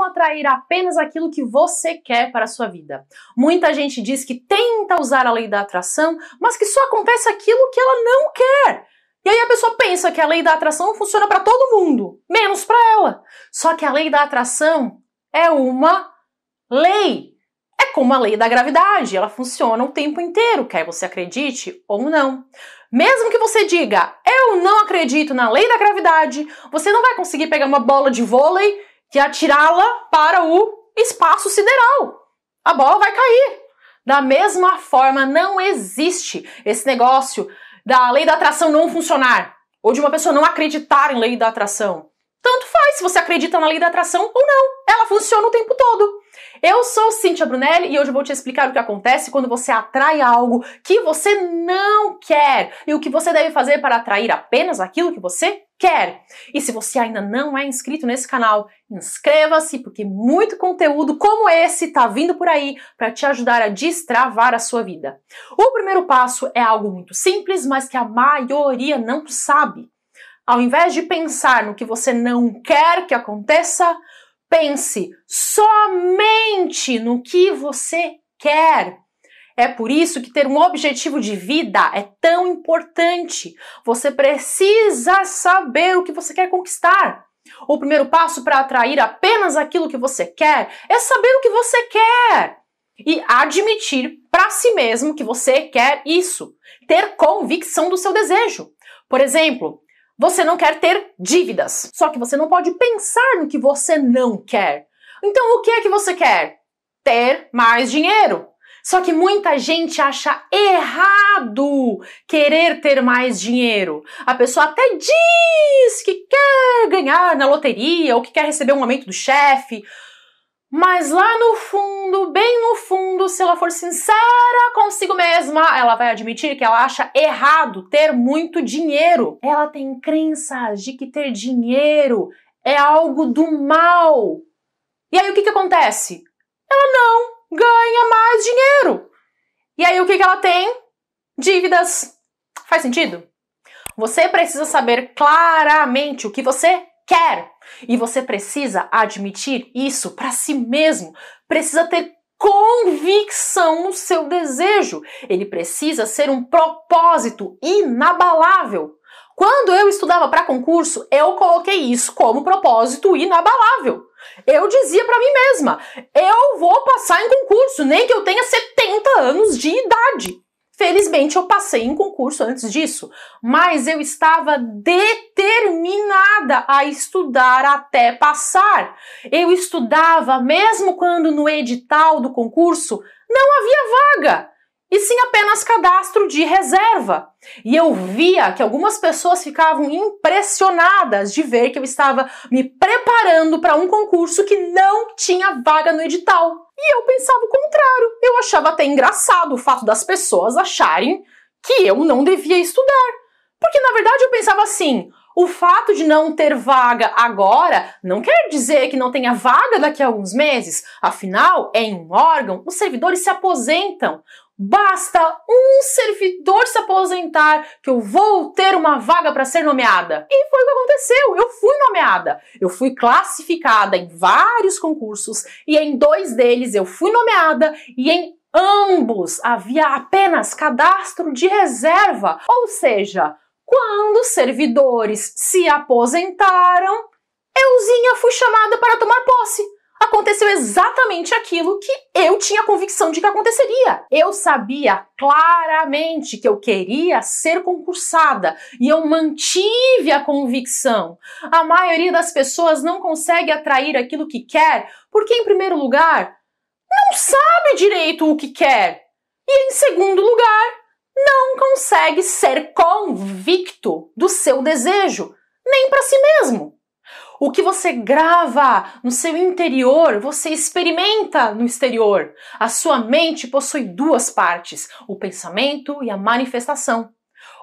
como atrair apenas aquilo que você quer para a sua vida. Muita gente diz que tenta usar a lei da atração, mas que só acontece aquilo que ela não quer. E aí a pessoa pensa que a lei da atração funciona para todo mundo, menos para ela. Só que a lei da atração é uma lei. É como a lei da gravidade, ela funciona o tempo inteiro, quer você acredite ou não. Mesmo que você diga, eu não acredito na lei da gravidade, você não vai conseguir pegar uma bola de vôlei que atirá-la para o espaço sideral. A bola vai cair. Da mesma forma, não existe esse negócio da lei da atração não funcionar ou de uma pessoa não acreditar em lei da atração. Tanto faz se você acredita na lei da atração ou não. Ela funciona o tempo todo. Eu sou Cintia Brunelli e hoje eu vou te explicar o que acontece quando você atrai algo que você não quer e o que você deve fazer para atrair apenas aquilo que você quer. E se você ainda não é inscrito nesse canal, inscreva-se porque muito conteúdo como esse está vindo por aí para te ajudar a destravar a sua vida. O primeiro passo é algo muito simples, mas que a maioria não sabe. Ao invés de pensar no que você não quer que aconteça, Pense somente no que você quer. É por isso que ter um objetivo de vida é tão importante. Você precisa saber o que você quer conquistar. O primeiro passo para atrair apenas aquilo que você quer é saber o que você quer e admitir para si mesmo que você quer isso. Ter convicção do seu desejo. Por exemplo, você não quer ter dívidas. Só que você não pode pensar no que você não quer. Então, o que é que você quer? Ter mais dinheiro. Só que muita gente acha errado querer ter mais dinheiro. A pessoa até diz que quer ganhar na loteria ou que quer receber um aumento do chefe mas lá no fundo, bem no fundo, se ela for sincera consigo mesma, ela vai admitir que ela acha errado ter muito dinheiro. Ela tem crenças de que ter dinheiro é algo do mal. E aí o que, que acontece? Ela não ganha mais dinheiro. E aí o que, que ela tem? Dívidas. Faz sentido? Você precisa saber claramente o que você quer. E você precisa admitir isso para si mesmo, precisa ter convicção no seu desejo. Ele precisa ser um propósito inabalável. Quando eu estudava para concurso, eu coloquei isso como propósito inabalável. Eu dizia para mim mesma: eu vou passar em concurso, nem que eu tenha 70 anos de idade. Felizmente eu passei em concurso antes disso, mas eu estava determinada a estudar até passar. Eu estudava mesmo quando no edital do concurso não havia vaga e sim apenas cadastro de reserva. E eu via que algumas pessoas ficavam impressionadas de ver que eu estava me preparando para um concurso que não tinha vaga no edital. E eu pensava o contrário. Eu achava até engraçado o fato das pessoas acharem que eu não devia estudar. Porque na verdade eu pensava assim: o fato de não ter vaga agora não quer dizer que não tenha vaga daqui a alguns meses. Afinal, é em um órgão, os servidores se aposentam. Basta um servidor se aposentar que eu vou ter uma vaga para ser nomeada. E foi o que aconteceu. Eu fui nomeada. Eu fui classificada em vários concursos e em dois deles eu fui nomeada e em ambos havia apenas cadastro de reserva. Ou seja, quando servidores se aposentaram, Euzinha fui chamada para tomar posse aconteceu exatamente aquilo que eu tinha convicção de que aconteceria. Eu sabia claramente que eu queria ser concursada e eu mantive a convicção. A maioria das pessoas não consegue atrair aquilo que quer porque, em primeiro lugar, não sabe direito o que quer. E, em segundo lugar, não consegue ser convicto do seu desejo, nem para si mesmo. O que você grava no seu interior, você experimenta no exterior. A sua mente possui duas partes: o pensamento e a manifestação.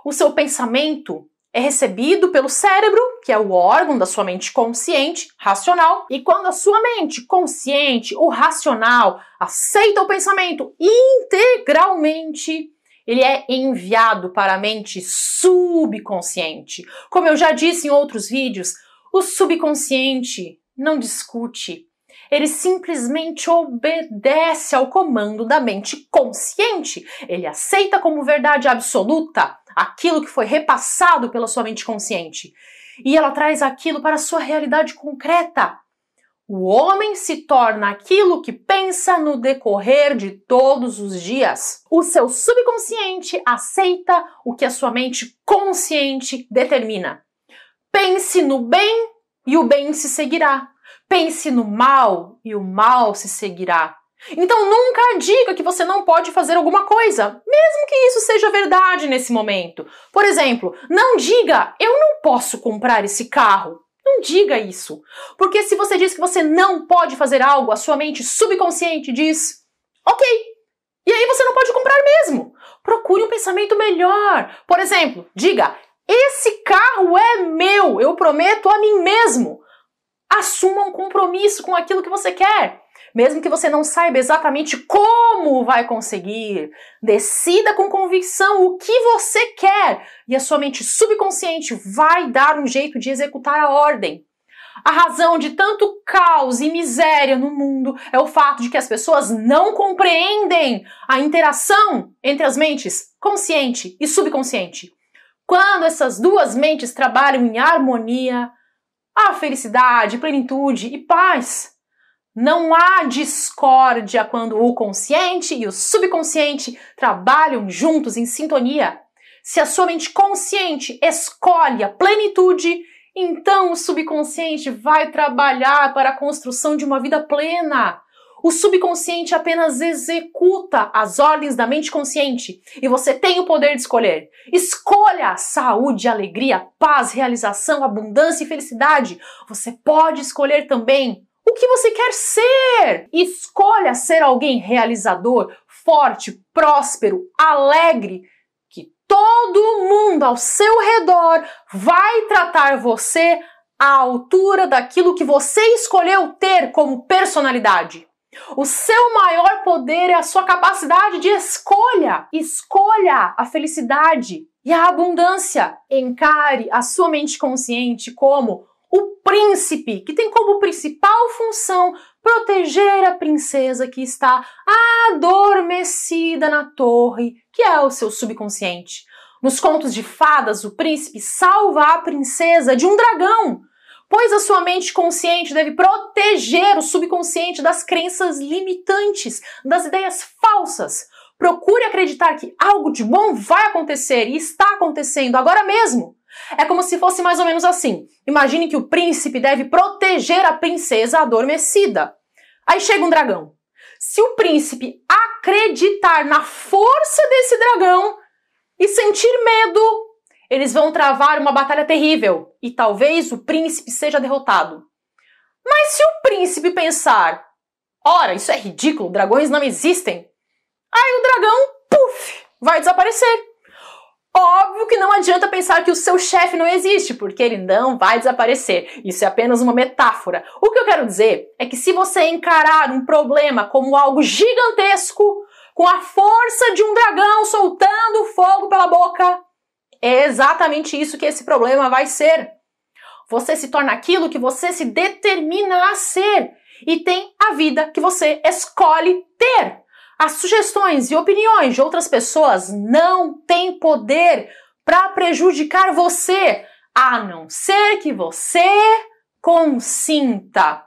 O seu pensamento é recebido pelo cérebro, que é o órgão da sua mente consciente, racional, e quando a sua mente consciente, ou racional, aceita o pensamento integralmente, ele é enviado para a mente subconsciente. Como eu já disse em outros vídeos, o subconsciente não discute, ele simplesmente obedece ao comando da mente consciente. Ele aceita como verdade absoluta aquilo que foi repassado pela sua mente consciente. E ela traz aquilo para a sua realidade concreta. O homem se torna aquilo que pensa no decorrer de todos os dias. O seu subconsciente aceita o que a sua mente consciente determina. Pense no bem e o bem se seguirá. Pense no mal e o mal se seguirá. Então nunca diga que você não pode fazer alguma coisa, mesmo que isso seja verdade nesse momento. Por exemplo, não diga eu não posso comprar esse carro. Não diga isso. Porque se você diz que você não pode fazer algo, a sua mente subconsciente diz: OK. E aí você não pode comprar mesmo. Procure um pensamento melhor. Por exemplo, diga: esse carro é meu, eu prometo a mim mesmo. Assuma um compromisso com aquilo que você quer. Mesmo que você não saiba exatamente como vai conseguir, decida com convicção o que você quer e a sua mente subconsciente vai dar um jeito de executar a ordem. A razão de tanto caos e miséria no mundo é o fato de que as pessoas não compreendem a interação entre as mentes consciente e subconsciente. Quando essas duas mentes trabalham em harmonia, há felicidade, plenitude e paz. Não há discórdia quando o consciente e o subconsciente trabalham juntos em sintonia. Se a sua mente consciente escolhe a plenitude, então o subconsciente vai trabalhar para a construção de uma vida plena. O subconsciente apenas executa as ordens da mente consciente e você tem o poder de escolher. Escolha saúde, alegria, paz, realização, abundância e felicidade. Você pode escolher também o que você quer ser. Escolha ser alguém realizador, forte, próspero, alegre, que todo mundo ao seu redor vai tratar você à altura daquilo que você escolheu ter como personalidade. O seu maior poder é a sua capacidade de escolha. Escolha a felicidade e a abundância. Encare a sua mente consciente como o príncipe, que tem como principal função proteger a princesa que está adormecida na torre, que é o seu subconsciente. Nos contos de fadas, o príncipe salva a princesa de um dragão a sua mente consciente deve proteger o subconsciente das crenças limitantes, das ideias falsas. Procure acreditar que algo de bom vai acontecer e está acontecendo agora mesmo. É como se fosse mais ou menos assim. Imagine que o príncipe deve proteger a princesa adormecida. Aí chega um dragão. Se o príncipe acreditar na força desse dragão e sentir medo, eles vão travar uma batalha terrível e talvez o príncipe seja derrotado. Mas se o príncipe pensar: ora, isso é ridículo, dragões não existem, aí o dragão, puf, vai desaparecer. Óbvio que não adianta pensar que o seu chefe não existe, porque ele não vai desaparecer. Isso é apenas uma metáfora. O que eu quero dizer é que se você encarar um problema como algo gigantesco, com a força de um dragão soltando fogo pela boca, é exatamente isso que esse problema vai ser. Você se torna aquilo que você se determina a ser e tem a vida que você escolhe ter. As sugestões e opiniões de outras pessoas não têm poder para prejudicar você, a não ser que você consinta.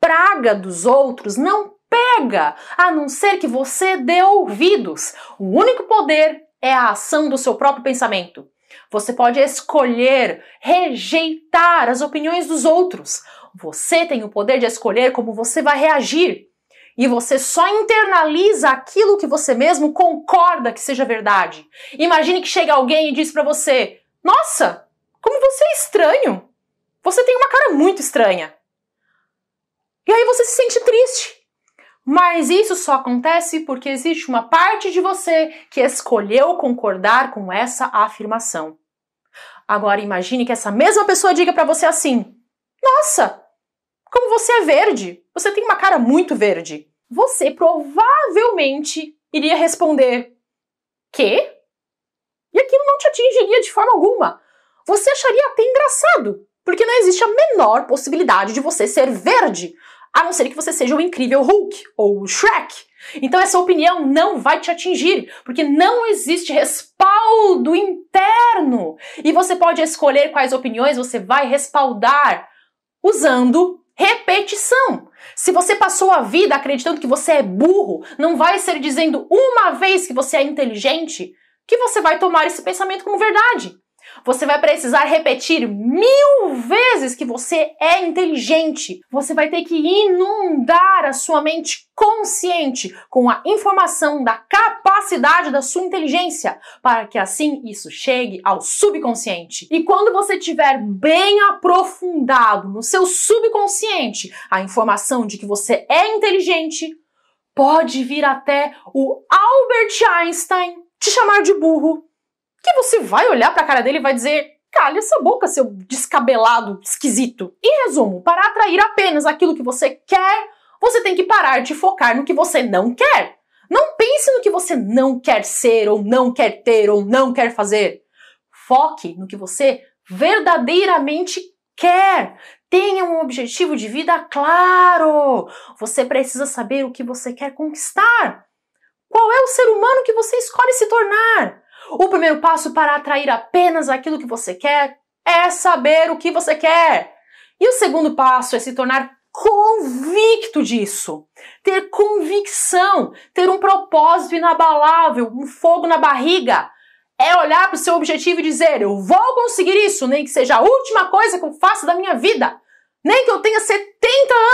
Praga dos outros não pega, a não ser que você dê ouvidos. O único poder é a ação do seu próprio pensamento. Você pode escolher rejeitar as opiniões dos outros. Você tem o poder de escolher como você vai reagir. E você só internaliza aquilo que você mesmo concorda que seja verdade. Imagine que chega alguém e diz para você: "Nossa, como você é estranho. Você tem uma cara muito estranha". E aí você se sente triste. Mas isso só acontece porque existe uma parte de você que escolheu concordar com essa afirmação. Agora imagine que essa mesma pessoa diga para você assim: "Nossa, como você é verde. Você tem uma cara muito verde." Você provavelmente iria responder: "Quê?" E aquilo não te atingiria de forma alguma. Você acharia até engraçado, porque não existe a menor possibilidade de você ser verde a não ser que você seja o incrível Hulk ou o Shrek. Então essa opinião não vai te atingir, porque não existe respaldo interno. E você pode escolher quais opiniões você vai respaldar usando repetição. Se você passou a vida acreditando que você é burro, não vai ser dizendo uma vez que você é inteligente que você vai tomar esse pensamento como verdade. Você vai precisar repetir mil vezes que você é inteligente. Você vai ter que inundar a sua mente consciente com a informação da capacidade da sua inteligência, para que assim isso chegue ao subconsciente. E quando você tiver bem aprofundado no seu subconsciente a informação de que você é inteligente, pode vir até o Albert Einstein te chamar de burro que você vai olhar para a cara dele e vai dizer: calha essa boca, seu descabelado esquisito. Em resumo, para atrair apenas aquilo que você quer, você tem que parar de focar no que você não quer. Não pense no que você não quer ser, ou não quer ter, ou não quer fazer. Foque no que você verdadeiramente quer. Tenha um objetivo de vida claro. Você precisa saber o que você quer conquistar. Qual é o ser humano que você escolhe se tornar? O primeiro passo para atrair apenas aquilo que você quer é saber o que você quer. E o segundo passo é se tornar convicto disso. Ter convicção, ter um propósito inabalável, um fogo na barriga. É olhar para o seu objetivo e dizer: eu vou conseguir isso, nem que seja a última coisa que eu faça da minha vida. Nem que eu tenha 70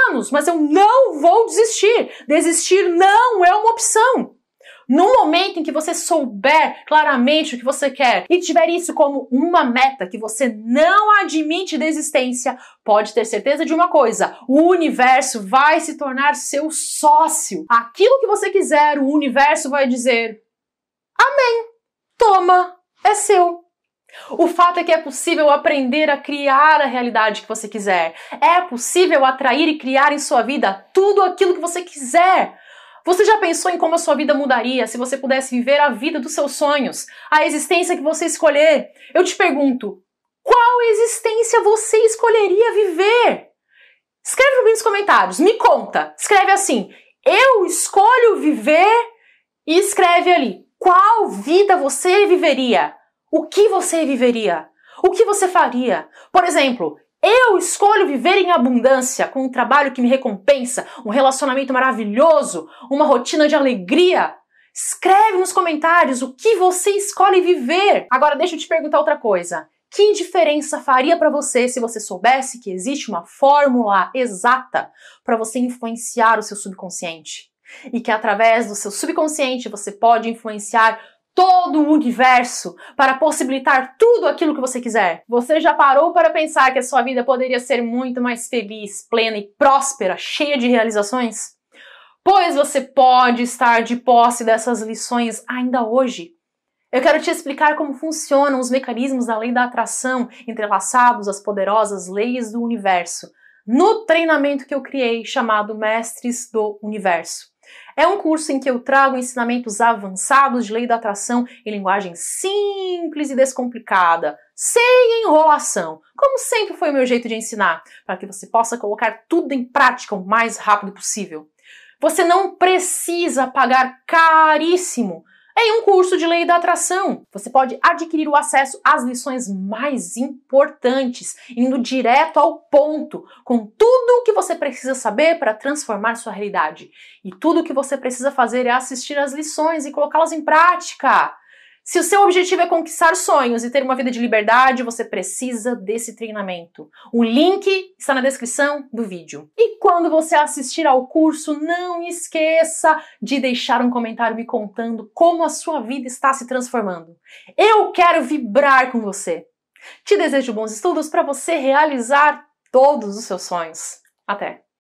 anos, mas eu não vou desistir. Desistir não é uma opção. No momento em que você souber claramente o que você quer e tiver isso como uma meta que você não admite existência, pode ter certeza de uma coisa: o universo vai se tornar seu sócio. Aquilo que você quiser, o universo vai dizer: Amém. Toma, é seu. O fato é que é possível aprender a criar a realidade que você quiser. É possível atrair e criar em sua vida tudo aquilo que você quiser. Você já pensou em como a sua vida mudaria se você pudesse viver a vida dos seus sonhos, a existência que você escolher? Eu te pergunto, qual existência você escolheria viver? Escreve para mim nos comentários, me conta. Escreve assim: eu escolho viver e escreve ali qual vida você viveria? O que você viveria? O que você faria? Por exemplo, eu escolho viver em abundância, com um trabalho que me recompensa, um relacionamento maravilhoso, uma rotina de alegria. Escreve nos comentários o que você escolhe viver. Agora deixa eu te perguntar outra coisa. Que diferença faria para você se você soubesse que existe uma fórmula exata para você influenciar o seu subconsciente? E que através do seu subconsciente você pode influenciar todo o universo para possibilitar tudo aquilo que você quiser. Você já parou para pensar que a sua vida poderia ser muito mais feliz, plena e próspera, cheia de realizações? Pois você pode estar de posse dessas lições ainda hoje. Eu quero te explicar como funcionam os mecanismos da lei da atração entrelaçados às poderosas leis do universo no treinamento que eu criei chamado Mestres do Universo. É um curso em que eu trago ensinamentos avançados de lei da atração em linguagem simples e descomplicada, sem enrolação, como sempre foi o meu jeito de ensinar, para que você possa colocar tudo em prática o mais rápido possível. Você não precisa pagar caríssimo em um curso de lei da atração, você pode adquirir o acesso às lições mais importantes, indo direto ao ponto, com tudo o que você precisa saber para transformar sua realidade. E tudo o que você precisa fazer é assistir às lições e colocá-las em prática. Se o seu objetivo é conquistar sonhos e ter uma vida de liberdade, você precisa desse treinamento. O link está na descrição do vídeo. E quando você assistir ao curso, não esqueça de deixar um comentário me contando como a sua vida está se transformando. Eu quero vibrar com você. Te desejo bons estudos para você realizar todos os seus sonhos. Até!